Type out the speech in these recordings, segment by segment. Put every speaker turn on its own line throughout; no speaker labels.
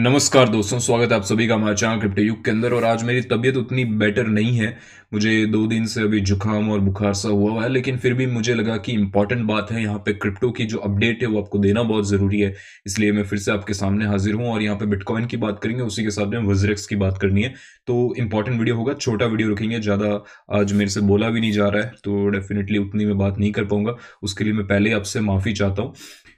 नमस्कार दोस्तों स्वागत है आप सभी का हमारे चैनल क्रिप्टो युग के अंदर और आज मेरी तबीयत उतनी बेटर नहीं है मुझे दो दिन से अभी जुकाम और बुखार सा हुआ हुआ है लेकिन फिर भी मुझे लगा कि इंपॉर्टेंट बात है यहाँ पे क्रिप्टो की जो अपडेट है वो आपको देना बहुत ज़रूरी है इसलिए मैं फिर से आपके सामने हाजिर हूँ और यहाँ पे बिटकॉइन की बात करेंगे उसी के साथ में वजरेक्स की बात करनी है तो इंपॉर्टेंट वीडियो होगा छोटा वीडियो रखेंगे ज़्यादा आज मेरे से बोला भी नहीं जा रहा है तो डेफिनेटली उतनी मैं बात नहीं कर पाऊंगा उसके लिए मैं पहले आपसे माफ़ी चाहता हूँ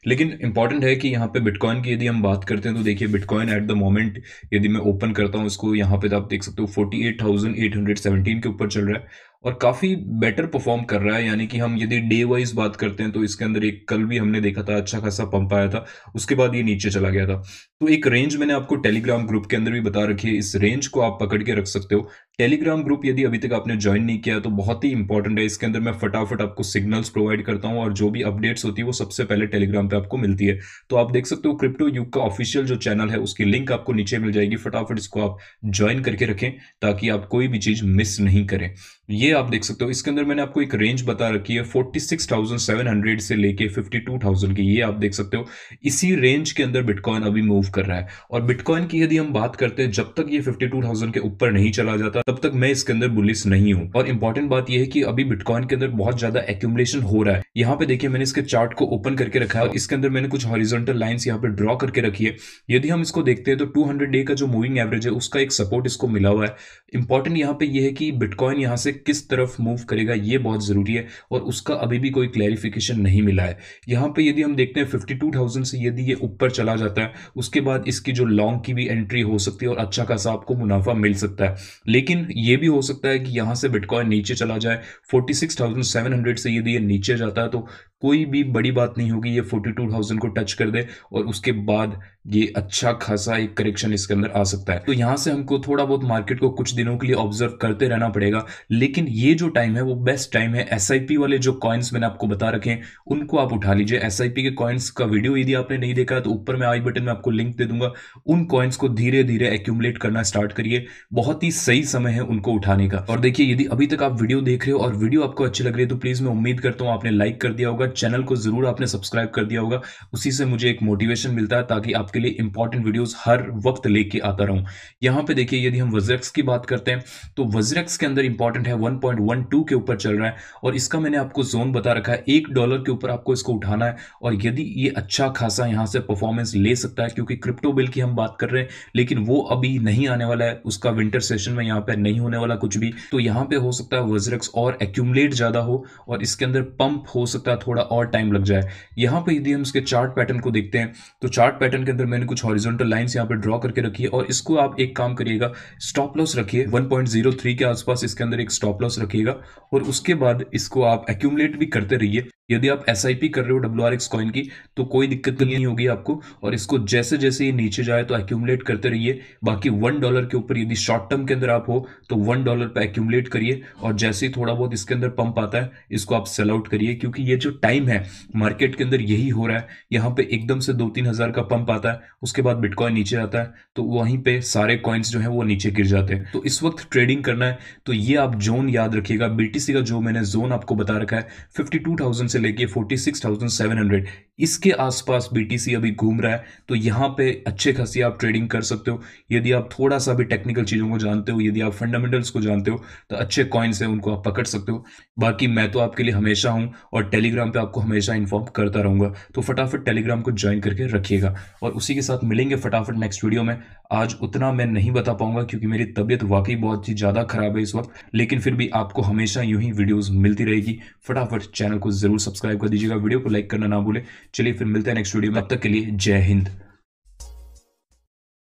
लेकिन इंपॉर्टेंट है कि यहाँ पे बिटकॉइन की यदि हम बात करते हैं तो देखिए बिटकॉइन एट द मोमेंट यदि मैं ओपन करता हूँ इसको यहाँ पे तो आप देख सकते हो forty eight thousand eight hundred seventeen के ऊपर चल रहा है और काफ़ी बेटर परफॉर्म कर रहा है यानी कि हम यदि डे वाइज बात करते हैं तो इसके अंदर एक कल भी हमने देखा था अच्छा खासा पंप आया था उसके बाद ये नीचे चला गया था तो एक रेंज मैंने आपको टेलीग्राम ग्रुप के अंदर भी बता रखी है इस रेंज को आप पकड़ के रख सकते हो टेलीग्राम ग्रुप यदि अभी तक आपने ज्वाइन नहीं किया तो बहुत ही इंपॉर्टेंट है इसके अंदर मैं फटाफट आपको सिग्नल्स प्रोवाइड करता हूँ और जो भी अपडेट्स होती है वो सबसे पहले टेलीग्राम पे आपको मिलती है तो आप देख सकते हो क्रिप्टो युग का ऑफिशियल जो चैनल है उसकी लिंक आपको नीचे मिल जाएगी फटाफट इसको आप ज्वाइन करके रखें ताकि आप कोई भी चीज़ मिस नहीं करें ये आप देख सकते हो इसके अंदर मैंने आपको एक रेंज बता रखी है 46,700 से लेके 52,000 की ये आप देख सकते हो इसी रेंज के अंदर बिटकॉइन अभी मूव कर रहा है और बिटकॉइन की यदि हम बात करते हैं जब तक ये 52,000 के ऊपर नहीं चला जाता तब तक मैं इसके अंदर बुलिस नहीं हूं और इंपॉर्टेंट बात यह है कि अभी बिटकॉइन के अंदर बहुत ज्यादा एक्यूमलेशन हो रहा है यहाँ पे देखिए मैंने इसके चार्ट को ओपन करके रखा है इसके अंदर मैंने कुछ हॉरिजोंटल लाइन्स यहाँ पे ड्रॉ करके रखी है यदि हम इसको देखते हैं तो टू डे का जो मूविंग एवरेज है उसका एक सपोर्ट इसको मिला हुआ है इंपॉर्टेंट यहाँ पे यह है कि बिटकॉइन यहाँ से किस किस तरफ मूव करेगा ये बहुत ज़रूरी है और उसका अभी भी कोई क्लैरिफिकेशन नहीं मिला है यहाँ पे यदि हम देखते हैं फिफ्टी टू थाउजेंड से यदि ये ऊपर चला जाता है उसके बाद इसकी जो लॉन्ग की भी एंट्री हो सकती है और अच्छा खासा आपको मुनाफा मिल सकता है लेकिन ये भी हो सकता है कि यहाँ से बिटकॉइन नीचे चला जाए 46,700 से यदि ये नीचे जाता है तो कोई भी बड़ी बात नहीं होगी ये 42,000 को टच कर दे और उसके बाद ये अच्छा खासा एक करेक्शन इसके अंदर आ सकता है तो यहाँ से हमको थोड़ा बहुत मार्केट को कुछ दिनों के लिए ऑब्जर्व करते रहना पड़ेगा लेकिन ये जो टाइम है वो बेस्ट टाइम है एस वाले जो कॉइन्स मैंने आपको बता रखे हैं उनको आप उठा लीजिए एस के कॉइन्स का वीडियो यदि आपने नहीं देखा है तो ऊपर में आई बटन में आपको लिंक दे दूंगा उन कॉइन्स को धीरे धीरे एक्यूमुलेट करना स्टार्ट करिए बहुत ही सही समय है उनको उठाने का और देखिए यदि अभी तक आप वीडियो देख रहे हो और वीडियो आपको अच्छी लग रही है तो प्लीज़ मैं उम्मीद करता हूँ आपने लाइक कर दिया होगा चैनल को जरूर आपने सब्सक्राइब कर दिया होगा उसी से मुझे एक मोटिवेशन मिलता है ताकि आप आपके लिए इंपॉर्टेंट वीडियोस हर वक्त लेके आता रहूं यहां पे देखिए यदि हम वज्रक्स की बात करते हैं तो वज्रक्स के अंदर इंपॉर्टेंट है 1.12 के ऊपर चल रहा है और इसका मैंने आपको जोन बता रखा है एक डॉलर के ऊपर आपको इसको उठाना है और यदि ये अच्छा खासा यहाँ से परफॉर्मेंस ले सकता है क्योंकि क्रिप्टो बिल की हम बात कर रहे हैं लेकिन वो अभी नहीं आने वाला है उसका विंटर सेशन में यहाँ पर नहीं होने वाला कुछ भी तो यहाँ पे हो सकता है वज्रक्स और एक्यूमलेट ज़्यादा हो और इसके अंदर पंप हो सकता है थोड़ा और टाइम लग जाए यहां पे यदि हम इसके चार्ट पैटर्न को देखते हैं तो चार्ट पैटर्न के अंदर मैंने कुछ हॉरिजॉन्टल लाइंस यहाँ पर ड्रॉ करके रखी है और इसको आप एक काम करिएगा स्टॉप लॉस रखिए 1.03 के आसपास इसके अंदर एक स्टॉप लॉस रखिएगा और उसके बाद इसको आप एक्यूमलेट भी करते रहिए यदि आप एस कर रहे हो डब्ल्यू आर एक्स कॉइन की तो कोई दिक्कत नहीं होगी आपको और इसको जैसे जैसे ये नीचे जाए तो एक्यूमुलेट करते रहिए बाकी वन डॉलर के ऊपर यदि शॉर्ट टर्म के अंदर आप हो तो वन डॉलर पर एक्यूमुलेट करिए और जैसे ही थोड़ा बहुत इसके अंदर पंप आता है इसको आप सेल आउट करिए क्योंकि ये जो टाइम है मार्केट के अंदर यही हो रहा है यहाँ पे एकदम से दो तीन हजार का पंप आता है उसके बाद बिटकॉइन नीचे आता है तो वहीं पे सारे कॉइन्स जो है वो नीचे गिर जाते हैं तो इस वक्त ट्रेडिंग करना है तो ये आप जोन याद रखिएगा बी का जो मैंने जोन आपको बता रखा है फिफ्टी से लेके 46,700 इसके आसपास बीटीसी अभी घूम रहा है तो यहाँ पे अच्छे खासी आप ट्रेडिंग कर सकते हो यदि आप थोड़ा सा भी टेक्निकल चीज़ों को जानते हो यदि आप फंडामेंटल्स को जानते हो तो अच्छे कॉइन्स हैं उनको आप पकड़ सकते हो बाकी मैं तो आपके लिए हमेशा हूँ और टेलीग्राम पर आपको हमेशा इन्फॉर्म करता रहूँगा तो फटाफट टेलीग्राम को ज्वाइन करके रखिएगा और उसी के साथ मिलेंगे फटाफट नेक्स्ट वीडियो में आज उतना मैं नहीं बता पाऊंगा क्योंकि मेरी तबीयत वाकई बहुत ही ज़्यादा खराब है इस वक्त लेकिन फिर भी आपको हमेशा यूँ ही वीडियोज़ मिलती रहेगी फटाफट चैनल को ज़रूर सब्सक्राइब कर दीजिएगा वीडियो को लाइक करना ना भूले चलिए फिर मिलते हैं नेक्स्ट वीडियो में तब तक के लिए जय हिंद